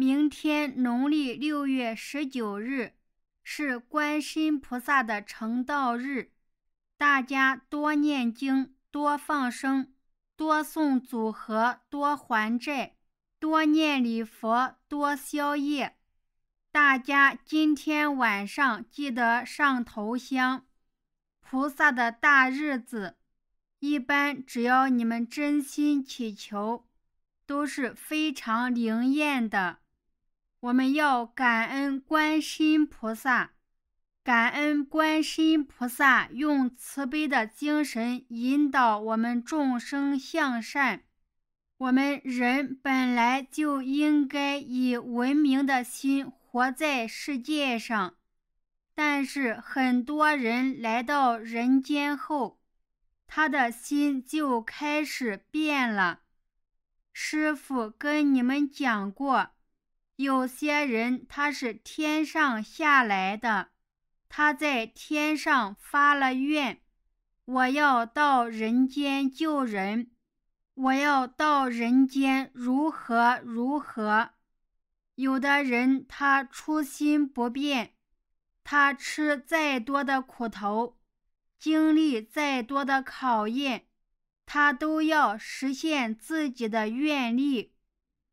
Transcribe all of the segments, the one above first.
明天农历六月十九日是观世菩萨的成道日，大家多念经、多放生、多送组合、多还债、多念礼佛、多消业。大家今天晚上记得上头香。菩萨的大日子，一般只要你们真心祈求，都是非常灵验的。我们要感恩观世音菩萨，感恩观世音菩萨用慈悲的精神引导我们众生向善。我们人本来就应该以文明的心活在世界上，但是很多人来到人间后，他的心就开始变了。师傅跟你们讲过。有些人他是天上下来的，他在天上发了愿：“我要到人间救人，我要到人间如何如何。”有的人他初心不变，他吃再多的苦头，经历再多的考验，他都要实现自己的愿力。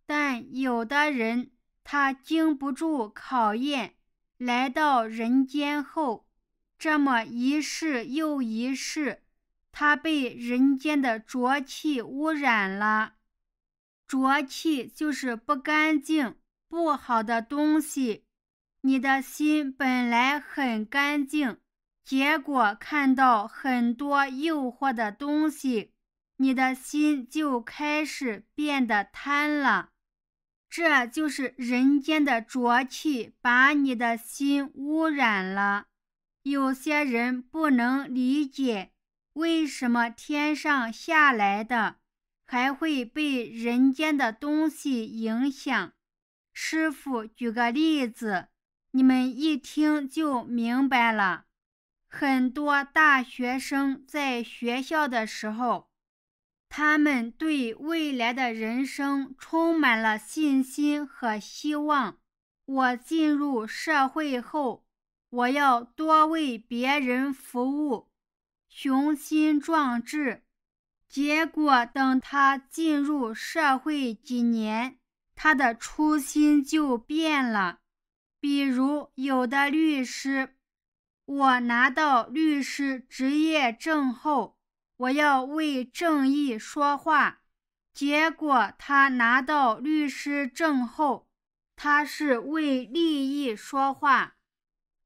但有的人，他经不住考验，来到人间后，这么一世又一世，他被人间的浊气污染了。浊气就是不干净、不好的东西。你的心本来很干净，结果看到很多诱惑的东西，你的心就开始变得贪了。这就是人间的浊气把你的心污染了。有些人不能理解，为什么天上下来的还会被人间的东西影响？师傅举个例子，你们一听就明白了。很多大学生在学校的时候。他们对未来的人生充满了信心和希望。我进入社会后，我要多为别人服务，雄心壮志。结果，等他进入社会几年，他的初心就变了。比如，有的律师，我拿到律师执业证后。我要为正义说话，结果他拿到律师证后，他是为利益说话，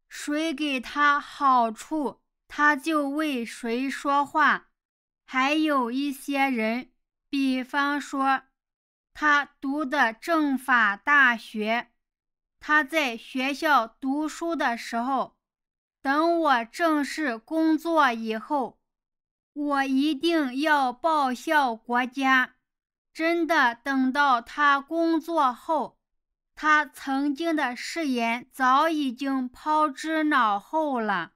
谁给他好处，他就为谁说话。还有一些人，比方说，他读的政法大学，他在学校读书的时候，等我正式工作以后。我一定要报效国家。真的，等到他工作后，他曾经的誓言早已经抛之脑后了。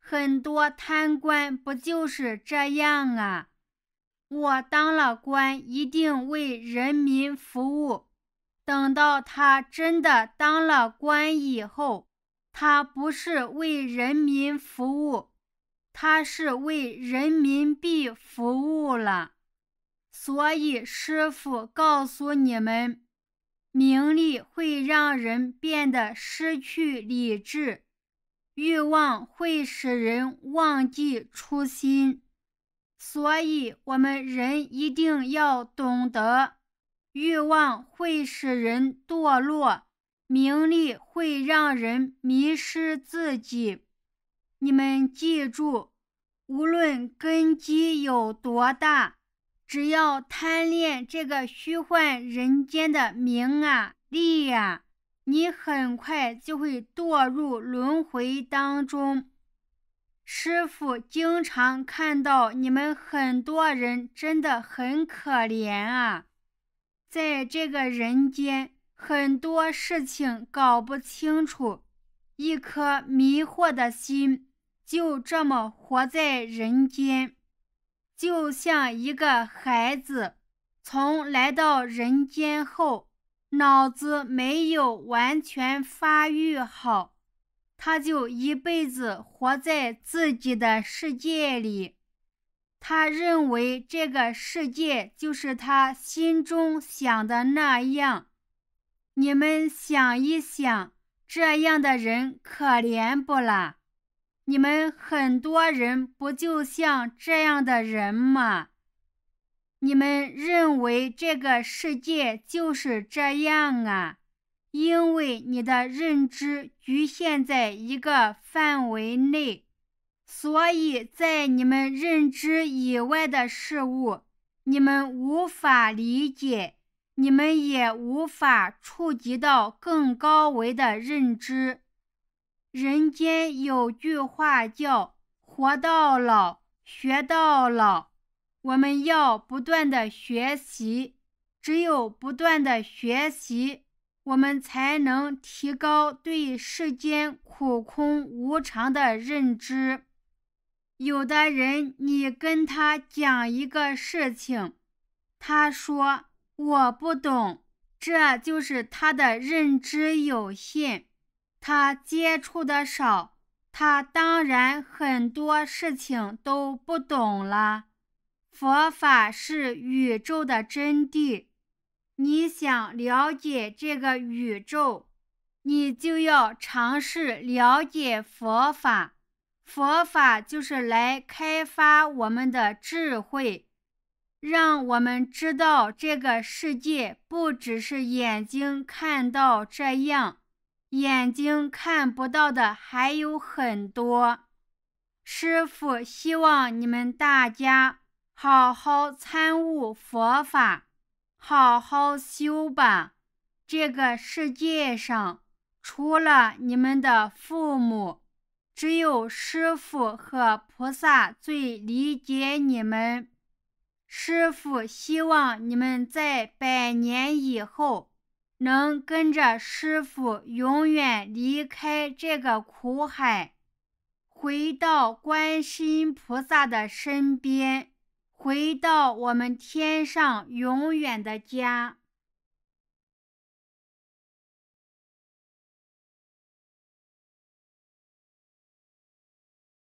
很多贪官不就是这样啊？我当了官，一定为人民服务。等到他真的当了官以后，他不是为人民服务。他是为人民币服务了，所以师傅告诉你们：名利会让人变得失去理智，欲望会使人忘记初心。所以，我们人一定要懂得，欲望会使人堕落，名利会让人迷失自己。你们记住，无论根基有多大，只要贪恋这个虚幻人间的名啊利啊，你很快就会堕入轮回当中。师傅经常看到你们很多人真的很可怜啊，在这个人间，很多事情搞不清楚，一颗迷惑的心。就这么活在人间，就像一个孩子，从来到人间后，脑子没有完全发育好，他就一辈子活在自己的世界里。他认为这个世界就是他心中想的那样。你们想一想，这样的人可怜不啦？你们很多人不就像这样的人吗？你们认为这个世界就是这样啊？因为你的认知局限在一个范围内，所以在你们认知以外的事物，你们无法理解，你们也无法触及到更高维的认知。人间有句话叫“活到老，学到老”。我们要不断的学习，只有不断的学习，我们才能提高对世间苦空无常的认知。有的人，你跟他讲一个事情，他说“我不懂”，这就是他的认知有限。他接触的少，他当然很多事情都不懂了。佛法是宇宙的真谛，你想了解这个宇宙，你就要尝试了解佛法。佛法就是来开发我们的智慧，让我们知道这个世界不只是眼睛看到这样。眼睛看不到的还有很多，师傅希望你们大家好好参悟佛法，好好修吧。这个世界上，除了你们的父母，只有师傅和菩萨最理解你们。师傅希望你们在百年以后。能跟着师傅永远离开这个苦海，回到观世音菩萨的身边，回到我们天上永远的家。